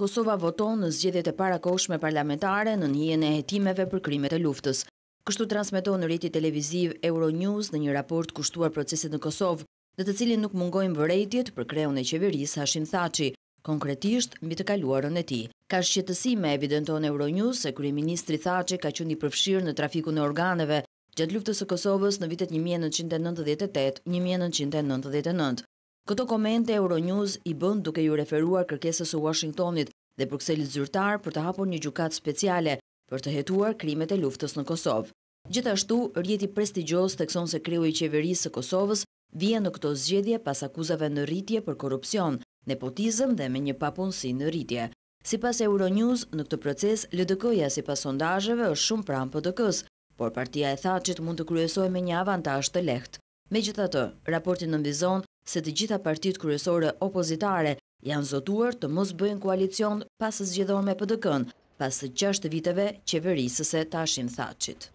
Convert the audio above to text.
Kosova voton në zgjedhjet e parakoshme parlamentare në njën e hetimeve për krimet e luftës. Kështu transmiton në rriti televiziv Euronews në një raport kushtuar proceset në Kosovë, dhe të cilin nuk mungojnë vërejtjet për kreun e qeverisë Hashim Thaci, konkretisht mbi të kaluarën e ti. Ka me evidenton Euronews se Kryeministri Thaci ka që një përfshirë në trafiku në organeve gjatë luftës e Kosovës në vitet 1998-1999. Këto komente Euronews i bënd duke ju referuar kërkesës u Washingtonit dhe Bruxelles zyrtar për të hapur një gjukat speciale për të hetuar krimet e luftës në Kosovë. Gjithashtu, rjeti prestigjos të kësonë se kreu i qeverisë së Kosovës vje në këto zgjedje pas akuzave në rritje për korupcion, nepotizm dhe me një papunësi në rritje. Si pas Euronews, në këtë proces, LDK-ja si pas sondajëve është shumë pram për dëkës, por partia e tha që të mund të kryesoj me një avantaj të lehtë. Me gjitha të, raportin në se të gjitha partit kryesore opozitare janë zotuar të mos bëjnë koalicion pasë zgjedhon me pëdëkën, pasë të qashtë viteve qeverisëse tashim thachit.